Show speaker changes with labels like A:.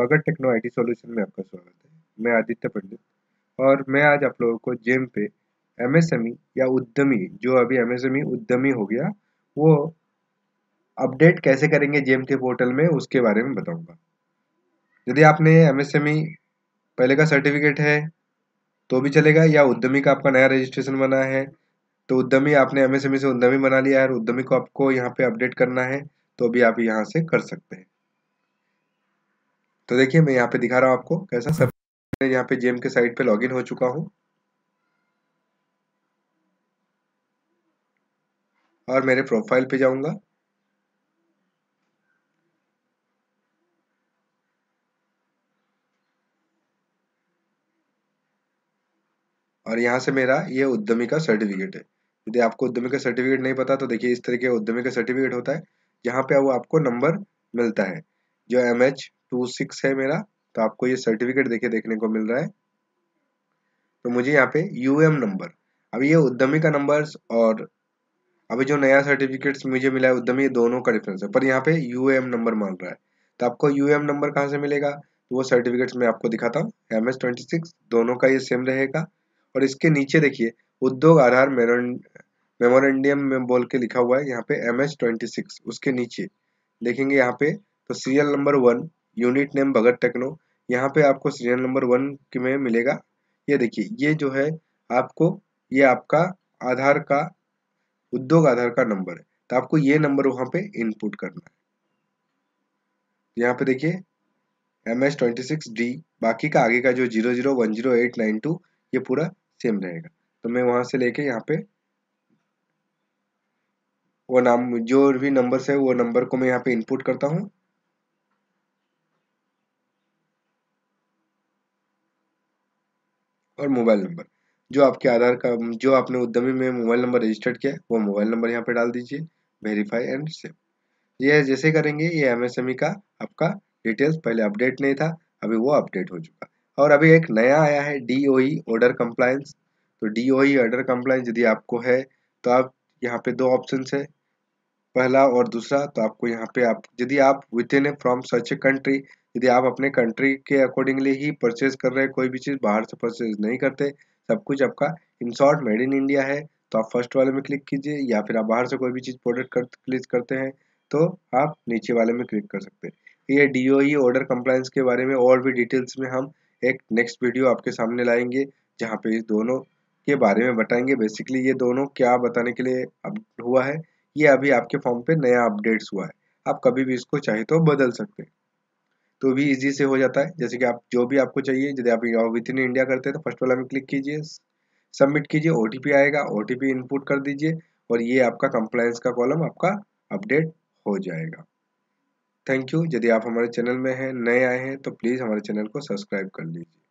A: Bhagat techno IT solution में आपका स्वागत है मैं आदित्य पंडित और मैं आज आप लोगों को जेम पे एमएसएमई e या उद्यमी जो अभी एमएसएमई e उद्यमी हो गया वो अपडेट कैसे करेंगे जेम के पोर्टल में उसके बारे में बताऊंगा यदि आपने एमएसएमई e पहले का सर्टिफिकेट है तो भी चलेगा या उद्यमी का आपका नया रजिस्ट्रेशन बना है तो उद्यमी आपने एमएसएमई से उद्यमी बना लिया है और उद्यमी को आपको यहाँ पे अपडेट करना है तो भी आप यहाँ से कर सकते हैं तो देखिए मैं यहाँ पे दिखा रहा हूँ आपको कैसा सब यहाँ पे जेम के साइट पे लॉगिन हो चुका हूँ और मेरे प्रोफाइल पे जाऊंगा और यहाँ से मेरा ये उद्यमी का सर्टिफिकेट है यदि आपको उद्यमी का सर्टिफिकेट नहीं पता तो देखिए इस तरीके उद्यमी का सर्टिफिकेट होता है जहाँ पे वो आपको नंबर मिलता है जो एम एच टू सिक्स है मेरा तो आपको ये सर्टिफिकेट देखिए देखने को मिल रहा है तो मुझे यहाँ पे यूएम नंबर अभी ये उद्यमी का नंबर और अभी जो नया सर्टिफिकेट मुझे मिला है उद्यमी दोनों का डिफरेंस है पर यहाँ पे यूएम नंबर मान रहा है तो आपको यूएम नंबर कहाँ से मिलेगा तो वो सर्टिफिकेट्स मैं आपको दिखाता हूँ एम एस ट्वेंटी सिक्स दोनों का ये सेम रहेगा और इसके नीचे देखिए उद्योग आधार मेमोरेंडियम में बोल के लिखा हुआ है यहाँ पे एम एस ट्वेंटी सिक्स उसके नीचे देखेंगे यहाँ पे तो serial number one unit name Bhagat techno यहाँ पे आपको सीरियल नंबर वन में मिलेगा ये देखिए ये जो है आपको ये आपका आधार का उद्योग आधार का नंबर है तो आपको ये नंबर वहां पे इनपुट करना है यहाँ पे देखिए M S twenty six D बाकी का आगे का जो zero zero one zero eight nine two ये पूरा सेम रहेगा तो मैं वहां से लेके यहाँ पे वो नाम जो भी नंबर है वो नंबर को मैं यहाँ पे इनपुट करता हूँ और मोबाइल नंबर जो आपके आधार का जो आपने उद्यमी में मोबाइल नंबर रजिस्टर्ड किया है वो मोबाइल नंबर यहाँ पे डाल दीजिए वेरीफाई एंड सेव ये जैसे करेंगे ये एमएसएमई e का आपका डिटेल्स पहले अपडेट नहीं था अभी वो अपडेट हो चुका और अभी एक नया आया है डी ऑर्डर कम्प्लायंस तो डी ऑर्डर कम्प्लायंस यदि आपको है तो आप यहाँ पे दो ऑप्शन है पहला और दूसरा तो आपको यहाँ पे आप यदि आप within a from such a country यदि आप अपने कंट्री के अकॉर्डिंगली ही परचेज कर रहे हैं कोई भी चीज़ बाहर से परचेज नहीं करते सब कुछ आपका in short made in India है तो आप फर्स्ट वाले में क्लिक कीजिए या फिर आप बाहर से कोई भी चीज़ प्रोडक्ट कर क्लिक करते हैं तो आप नीचे वाले में क्लिक कर सकते हैं ये डी ओ ऑर्डर कंप्लाइंस के बारे में और भी डिटेल्स में हम एक नेक्स्ट वीडियो आपके सामने लाएंगे जहाँ पे इस दोनों के बारे में बताएंगे बेसिकली ये दोनों क्या बताने के लिए अब हुआ है ये अभी आपके फॉर्म पे नया अपडेट्स हुआ है आप कभी भी इसको चाहे तो बदल सकते हैं तो भी इजी से हो जाता है जैसे कि आप जो भी आपको चाहिए यदि आप विद इन इंडिया करते हैं तो फर्स्ट वाला में क्लिक कीजिए सबमिट कीजिए ओ आएगा ओ इनपुट कर दीजिए और ये आपका कंप्लायंस का कॉलम आपका अपडेट हो जाएगा थैंक यू यदि आप हमारे चैनल में हैं नए आए हैं तो प्लीज़ हमारे चैनल को सब्सक्राइब कर लीजिए